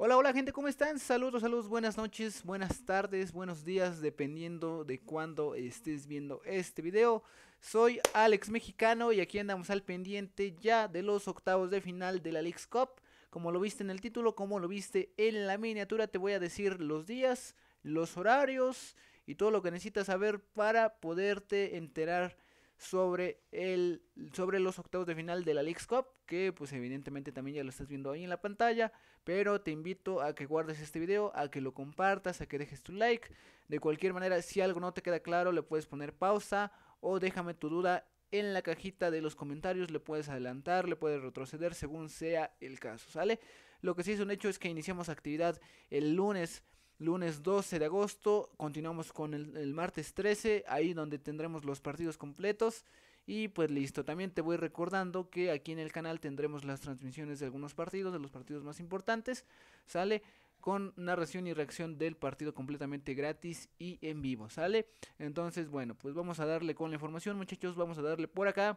Hola, hola gente, ¿cómo están? Saludos, saludos, buenas noches, buenas tardes, buenos días, dependiendo de cuándo estés viendo este video. Soy Alex Mexicano y aquí andamos al pendiente ya de los octavos de final de la League's Cup. Como lo viste en el título, como lo viste en la miniatura, te voy a decir los días, los horarios y todo lo que necesitas saber para poderte enterar sobre, el, sobre los octavos de final de la League's Cup, que pues evidentemente también ya lo estás viendo ahí en la pantalla, pero te invito a que guardes este video, a que lo compartas, a que dejes tu like. De cualquier manera, si algo no te queda claro, le puedes poner pausa o déjame tu duda en la cajita de los comentarios, le puedes adelantar, le puedes retroceder según sea el caso, ¿sale? Lo que sí es un hecho es que iniciamos actividad el lunes Lunes 12 de agosto, continuamos con el, martes 13, ahí donde tendremos los partidos completos. Y pues listo, también te voy recordando que aquí en el canal tendremos las transmisiones de algunos partidos, de los partidos más importantes. Sale con narración y reacción del partido completamente gratis y en vivo, ¿sale? Entonces, bueno, pues vamos a darle con la información, muchachos, vamos a darle por acá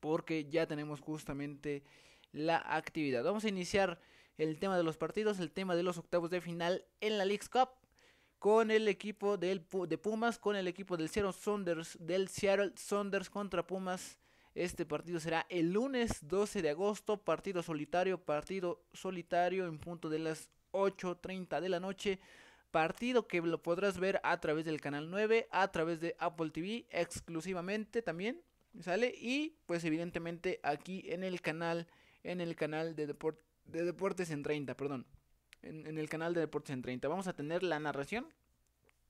porque ya tenemos justamente la actividad. Vamos a iniciar el tema de los partidos, el tema de los octavos de final en la League Cup con el equipo del, de Pumas, con el equipo del Seattle Saunders, del Seattle Saunders contra Pumas. Este partido será el lunes 12 de agosto, partido solitario, partido solitario en punto de las 8.30 de la noche. Partido que lo podrás ver a través del canal 9, a través de Apple TV exclusivamente también, ¿sale? Y pues evidentemente aquí en el canal, en el canal de Deportes de Deportes en 30, perdón. En, en, el canal de Deportes en 30. Vamos a tener la narración.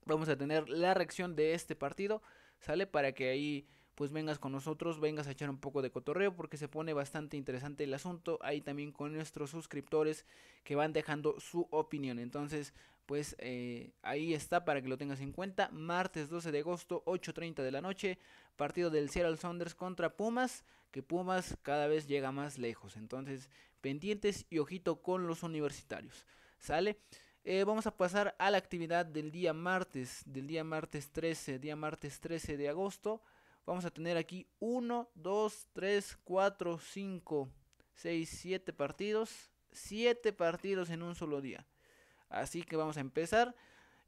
Vamos a tener la reacción de este partido. Sale para que ahí pues vengas con nosotros, vengas a echar un poco de cotorreo porque se pone bastante interesante el asunto. Ahí también con nuestros suscriptores que van dejando su opinión. Entonces pues eh, ahí está para que lo tengas en cuenta. Martes 12 de agosto, 8.30 de la noche, partido del Seattle Saunders contra Pumas, que Pumas cada vez llega más lejos. Entonces, pendientes y ojito con los universitarios. ¿Sale? Eh, vamos a pasar a la actividad del día martes, del día martes 13, día martes 13 de agosto. Vamos a tener aquí 1, 2, 3, 4, 5, 6, 7 partidos. 7 partidos en un solo día. Así que vamos a empezar.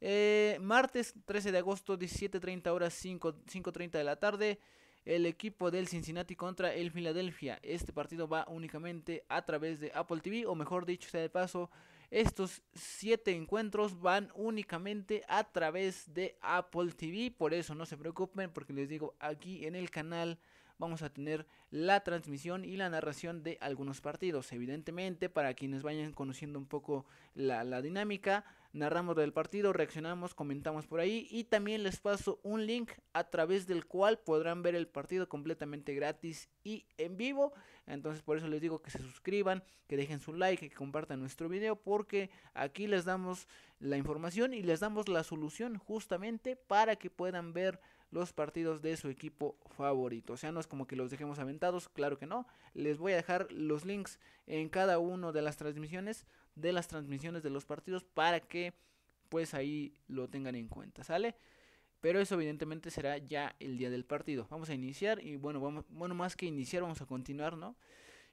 Eh, martes 13 de agosto, 17.30 horas, 5.30 de la tarde. El equipo del Cincinnati contra el Philadelphia. Este partido va únicamente a través de Apple TV, o mejor dicho, sea de paso, estos siete encuentros van únicamente a través de Apple TV, por eso no se preocupen porque les digo aquí en el canal vamos a tener la transmisión y la narración de algunos partidos. Evidentemente, para quienes vayan conociendo un poco la, la dinámica, narramos del partido, reaccionamos, comentamos por ahí y también les paso un link a través del cual podrán ver el partido completamente gratis y en vivo. Entonces por eso les digo que se suscriban, que dejen su like, que compartan nuestro video porque aquí les damos la información y les damos la solución justamente para que puedan ver los partidos de su equipo favorito. O sea, no es como que los dejemos aventados, claro que no. Les voy a dejar los links en cada una de las transmisiones de las transmisiones de los partidos para que pues ahí lo tengan en cuenta, ¿sale? Pero eso evidentemente será ya el día del partido. Vamos a iniciar y bueno, vamos, bueno más que iniciar vamos a continuar, ¿no?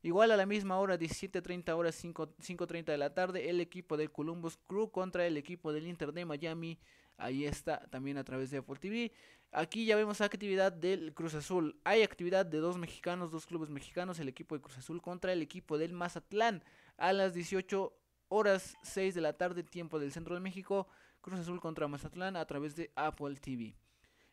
Igual a la misma hora, 17.30 horas, 5.30 de la tarde, el equipo del Columbus Crew contra el equipo del Inter de Miami. Ahí está también a través de Apple TV. Aquí ya vemos actividad del Cruz Azul. Hay actividad de dos mexicanos, dos clubes mexicanos, el equipo de Cruz Azul contra el equipo del Mazatlán. A las 18 horas 6 de la tarde, tiempo del centro de México, Cruz Azul contra Mazatlán a través de Apple TV.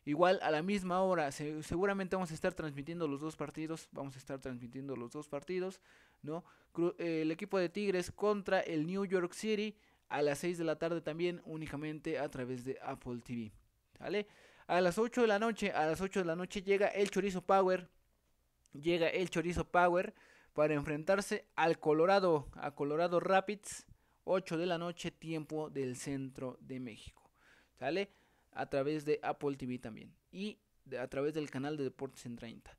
Igual a la misma hora, seguramente vamos a estar transmitiendo los dos partidos. Vamos a estar transmitiendo los dos partidos, ¿no? Eh, el equipo de Tigres contra el New York City a las 6 de la tarde también, únicamente a través de Apple TV. ¿Vale? A las 8 de la noche, a las 8 de la noche llega el Chorizo Power. Llega el Chorizo Power para enfrentarse al Colorado, a Colorado Rapids, 8 de la noche, tiempo del centro de México. ¿Sale? A través de Apple TV también. Y a través del canal de Deportes en 30.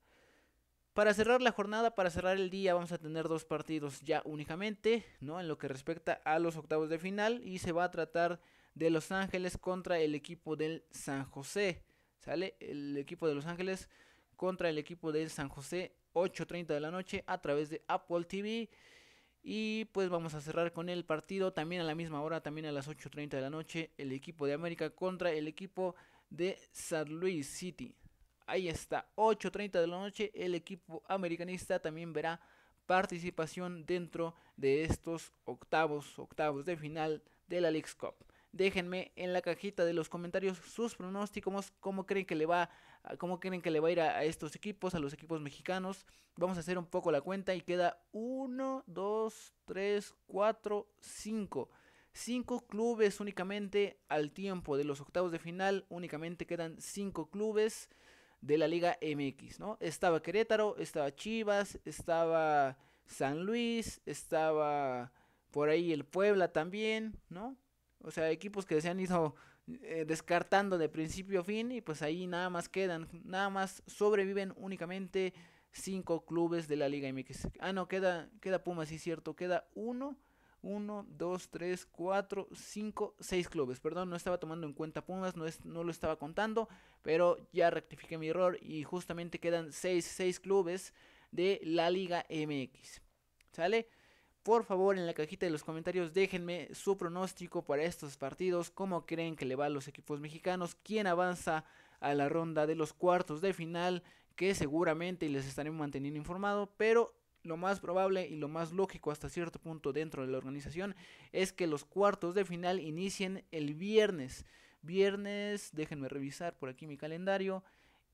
Para cerrar la jornada, para cerrar el día, vamos a tener dos partidos ya únicamente, ¿no? En lo que respecta a los octavos de final. Y se va a tratar de Los Ángeles contra el equipo del San José. ¿Sale? El equipo de Los Ángeles contra el equipo del San José 8.30 de la noche a través de Apple TV. Y pues vamos a cerrar con el partido también a la misma hora, también a las 8.30 de la noche, el equipo de América contra el equipo de San Luis City. Ahí está, 8.30 de la noche, el equipo americanista también verá participación dentro de estos octavos, octavos de final de la League's Cup. Déjenme en la cajita de los comentarios sus pronósticos, cómo creen que le va a cómo creen que le va a ir a, estos equipos, a los equipos mexicanos. Vamos a hacer un poco la cuenta y queda 1, 2, 3, 4, 5. Cinco clubes únicamente al tiempo de los octavos de final, únicamente quedan cinco clubes de la Liga MX, ¿no? Estaba Querétaro, estaba Chivas, estaba San Luis, estaba por ahí el Puebla también, ¿no? O sea, equipos que se han ido eh, descartando de principio a fin y pues ahí nada más quedan, nada más sobreviven únicamente cinco clubes de la Liga MX. Ah, no, queda, queda Pumas, sí cierto, queda uno, uno, dos, tres, cuatro, cinco, seis clubes. Perdón, no estaba tomando en cuenta Pumas, no, es, no lo estaba contando, pero ya rectifiqué mi error y justamente quedan seis, seis clubes de la Liga MX. ¿Sale? Por favor, en la cajita de los comentarios déjenme su pronóstico para estos partidos, cómo creen que le va a los equipos mexicanos, quién avanza a la ronda de los cuartos de final, que seguramente les estaremos manteniendo informado, pero lo más probable y lo más lógico hasta cierto punto dentro de la organización es que los cuartos de final inicien el viernes. Viernes, déjenme revisar por aquí mi calendario.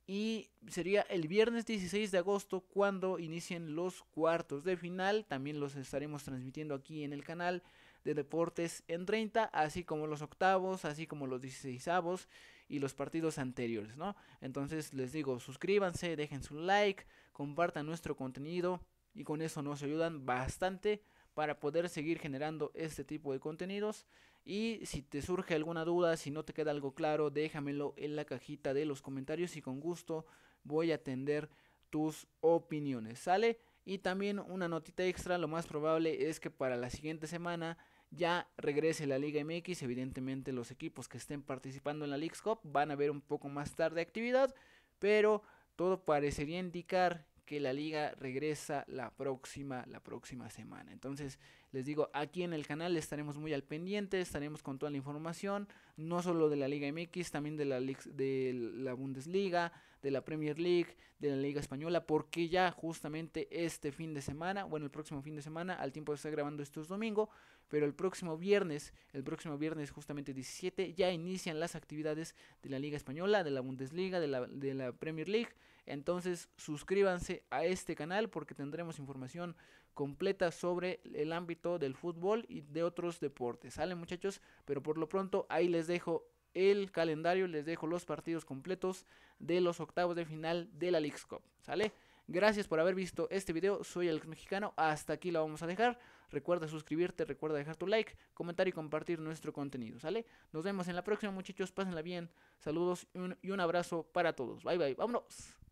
Y sería el viernes 16 de agosto cuando inicien los cuartos de final. También los estaremos transmitiendo aquí en el canal de Deportes en 30, así como los octavos, así como los 16 avos y los partidos anteriores, ¿no? Entonces les digo, suscríbanse, dejen su like, compartan nuestro contenido y con eso nos ayudan bastante para poder seguir generando este tipo de contenidos y si te surge alguna duda, si no te queda algo claro, déjamelo en la cajita de los comentarios y con gusto voy a atender tus opiniones. ¿Sale? Y también una notita extra, lo más probable es que para la siguiente semana ya regrese la Liga MX. Evidentemente los equipos que estén participando en la League's Cup van a ver un poco más tarde actividad, pero todo parecería indicar que la liga regresa la próxima, la próxima semana. Entonces, les digo, aquí en el canal estaremos muy al pendiente, estaremos con toda la información, no solo de la Liga MX, también de la, de la Bundesliga, de la Premier League, de la Liga Española, porque ya justamente este fin de semana, bueno, el próximo fin de semana, al tiempo de estar grabando esto es domingo, pero el próximo viernes, el próximo viernes justamente 17, ya inician las actividades de la Liga Española, de la Bundesliga, de la, de la Premier League entonces suscríbanse a este canal porque tendremos información completa sobre el ámbito del fútbol y de otros deportes. Sale muchachos, pero por lo pronto ahí les dejo el calendario, les dejo los partidos completos de los octavos de final de la League's Cup. ¿Sale? Gracias por haber visto este video, soy el mexicano, hasta aquí lo vamos a dejar. Recuerda suscribirte, recuerda dejar tu like, comentar y compartir nuestro contenido, ¿sale? Nos vemos en la próxima muchachos, pásenla bien, saludos y un abrazo para todos. Bye bye, vámonos.